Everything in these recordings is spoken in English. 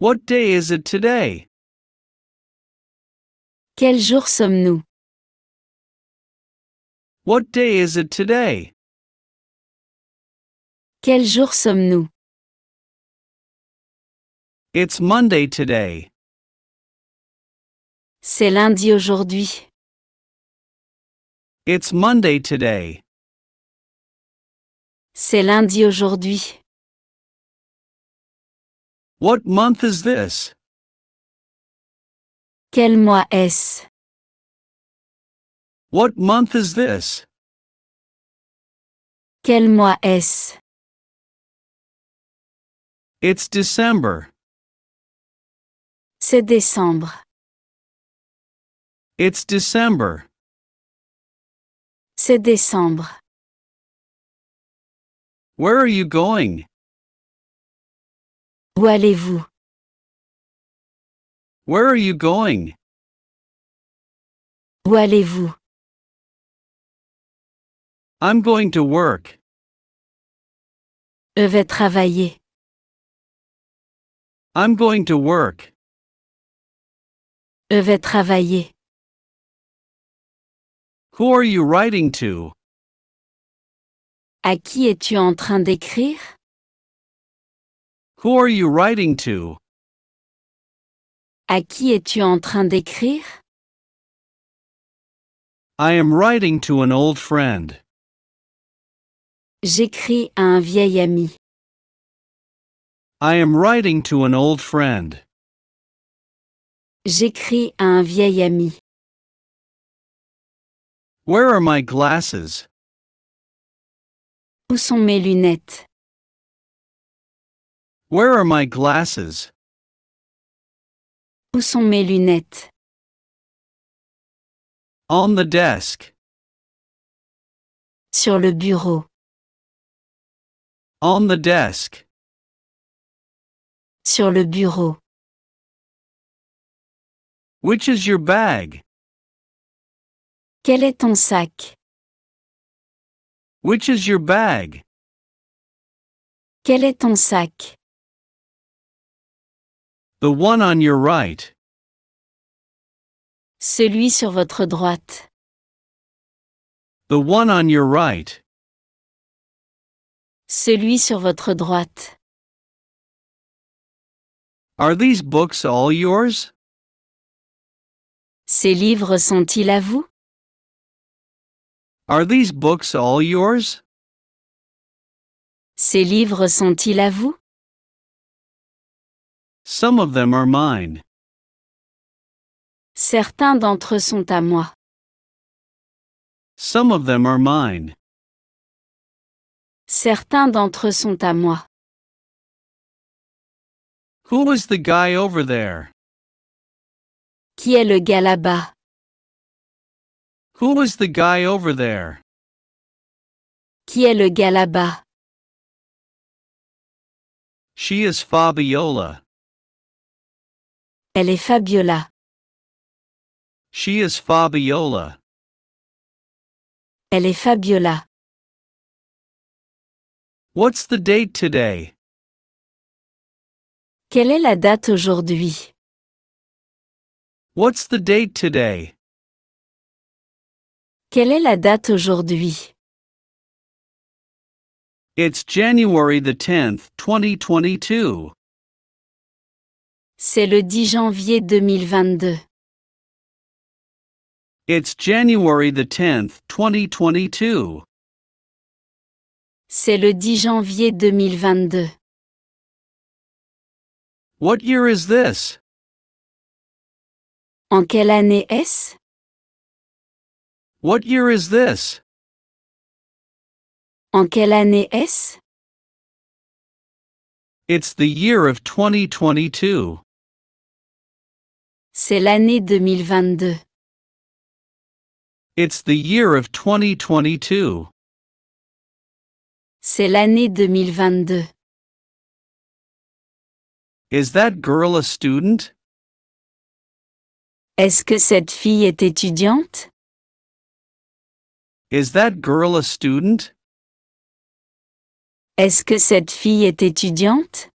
What day is it today? Quel jour sommes-nous? What day is it today? Quel jour sommes-nous? It's Monday today. C'est lundi aujourd'hui. It's Monday today. C'est lundi aujourd'hui. What month is this? Quel mois est-ce? What month is this? Quel mois est-ce? It's December. C'est décembre. It's December. C'est décembre. Where are you going? Où allez-vous? Where are you going? Où allez-vous? I'm going to work. Je vais travailler. I'm going to work. Je vais travailler. Who are you writing to? À qui es-tu en train d'écrire? Who are you writing to? À qui es-tu en train d'écrire? I am writing to an old friend. J'écris à un vieil ami. I am writing to an old friend. J'écris à un vieil ami. Where are my glasses? Où sont mes lunettes? Where are my glasses? Où sont mes lunettes? On the desk. Sur le bureau. On the desk. Sur le bureau. Which is your bag? Quel est ton sac? Which is your bag? Quel est ton sac? The one on your right. Celui sur votre droite. The one on your right. Celui sur votre droite. Are these books all yours? Ces livres sont-ils à vous? Are these books all yours? Ces livres sont-ils à vous? Some of them are mine. Certains d'entre eux sont à moi. Some of them are mine. Certains d'entre eux sont à moi. Who is the guy over there? Qui est le gars là-bas? Who is the guy over there? Qui est le gars là-bas? She is Fabiola. Elle est Fabiola. She is Fabiola. Elle est Fabiola. What's the date today? Quelle est la date aujourd'hui? What's the date today? Quelle est la date aujourd'hui? It's January the 10th, 2022. C'est le 10 janvier 2022. It's January the 10th, 2022. C'est le 10 janvier 2022. What year is this? En quelle année est-ce? What year is this? En quelle année est-ce? It's the year of 2022. C'est l'année 2022. It's the year of 2022. C'est l'année 2022. Is that girl a student? Est-ce que cette fille est étudiante? Is that girl a student? Est-ce que cette fille est étudiante?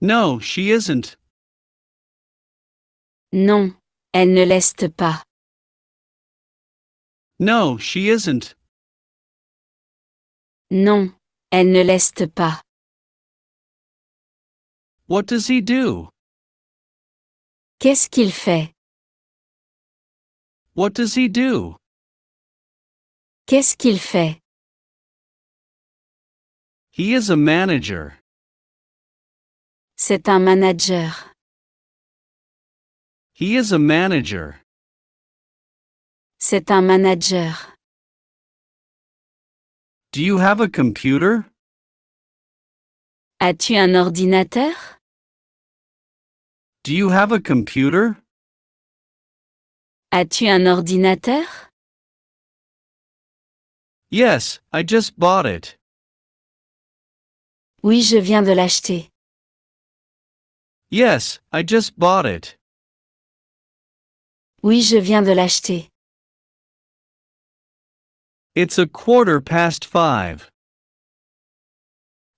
No, she isn't. Non, elle ne l'est pas. No, she isn't. Non, elle ne l'est pas. What does he do? Qu'est-ce qu'il fait? What does he do? Qu'est-ce qu'il fait? He is a manager. C'est un manager. He is a manager. C'est un manager. Do you have a computer? As-tu un ordinateur? Do you have a computer? As-tu un ordinateur? Yes, I just bought it. Oui, je viens de l'acheter. Yes, I just bought it. Oui, je viens de l'acheter. It's a quarter past five.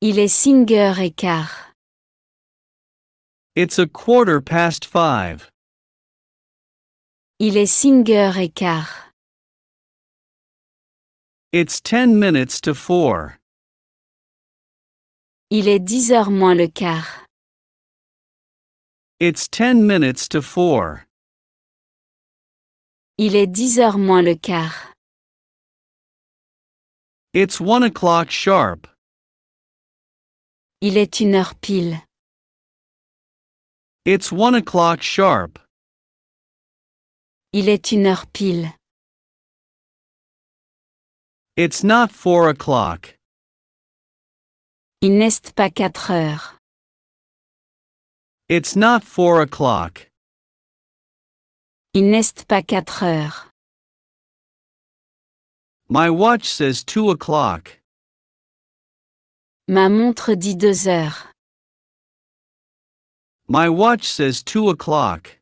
Il est singer et quart. It's a quarter past five. Il est heures et quart. It's ten minutes to four. Il est dix heures moins le quart. It's ten minutes to four. Il est dix heures moins le quart. It's one o'clock sharp. Il est une heure pile. It's one o'clock sharp. Il est une heure pile. It's not four o'clock. Il n'est pas quatre heures. It's not four o'clock. Il n'est pas quatre heures. My watch says two o'clock. Ma montre dit deux heures. My watch says two o'clock.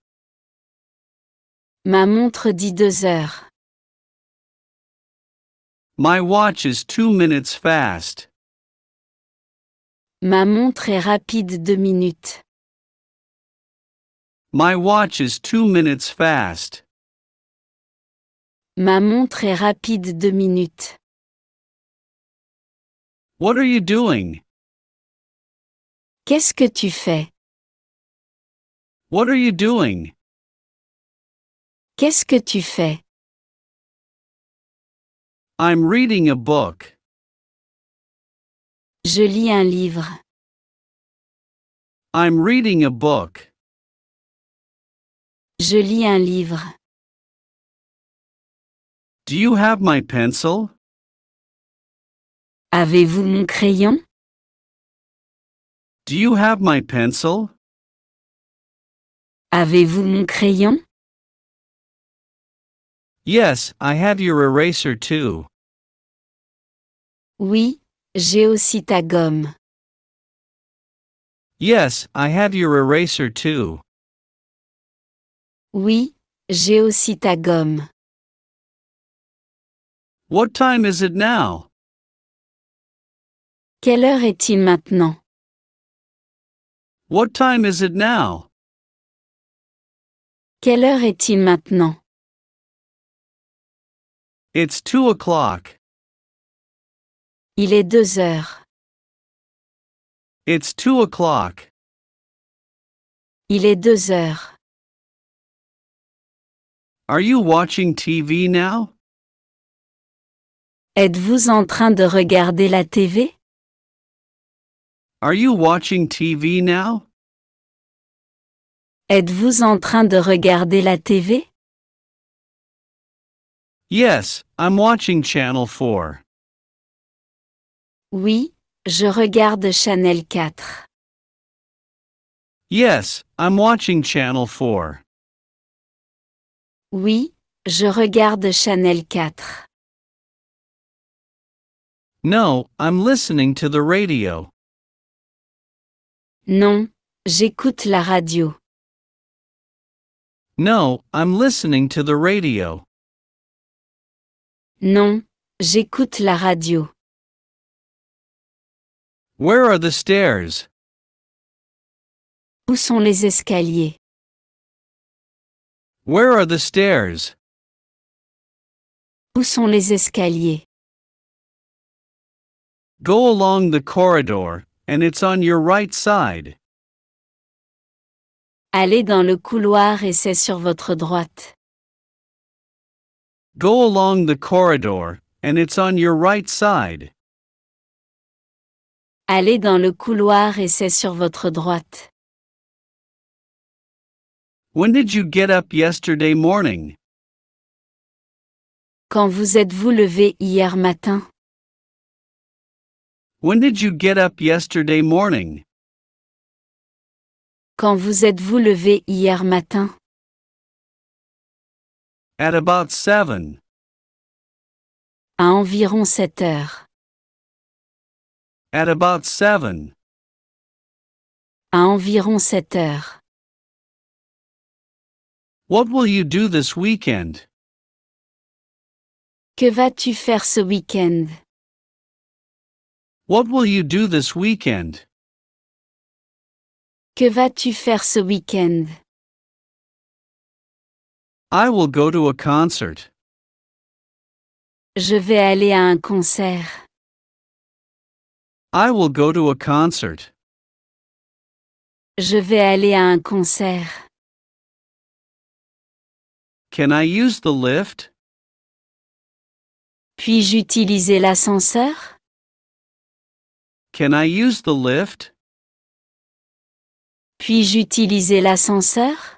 Ma montre dit deux heures. My watch is two minutes fast. Ma montre est rapide deux minutes. My watch is two minutes fast. Ma montre est rapide deux minutes. What are you doing? Qu'est-ce que tu fais? What are you doing? Qu'est-ce que tu fais? I'm reading a book. Je lis un livre. I'm reading a book. Je lis un livre. Do you have my pencil? Avez-vous mon crayon? Do you have my pencil? Avez-vous mon crayon? Yes, I have your eraser too. Oui, j'ai aussi ta gomme. Yes, I have your eraser too. Oui, j'ai aussi ta gomme. What time is it now? Quelle heure est-il maintenant? What time is it now? Quelle heure est-il maintenant? It's two o'clock. Il est deux heures. It's two o'clock. Il est deux heures. Are you watching TV now? Êtes-vous en train de regarder la TV? Are you watching TV now? Êtes-vous en train de regarder la TV? Yes, I'm watching Channel 4. Oui, je regarde Channel 4. Yes, I'm watching Channel 4. Oui, je regarde Channel 4. No, I'm listening to the radio. Non, j'écoute la radio. No, I'm listening to the radio. Non, j'écoute la radio. Where are the stairs? Où sont les escaliers? Where are the stairs? Où sont les escaliers? Go along the corridor, and it's on your right side. Allez dans le couloir et c'est sur votre droite. Go along the corridor, and it's on your right side. Allez dans le couloir et c'est sur votre droite. When did you get up yesterday morning? Quand vous êtes-vous levé hier matin? When did you get up yesterday morning? Quand vous êtes-vous levé hier matin? At about seven. À environ sept heures. At about seven. À environ sept heures. What will you do this weekend? Que vas-tu faire ce week-end? What will you do this weekend? Que vas-tu faire ce week-end? I will go to a concert. Je vais aller à un concert. I will go to a concert. Je vais aller à un concert. Can I use the lift? Puis-je utiliser l'ascenseur? Can I use the lift? Puis-je utiliser l'ascenseur?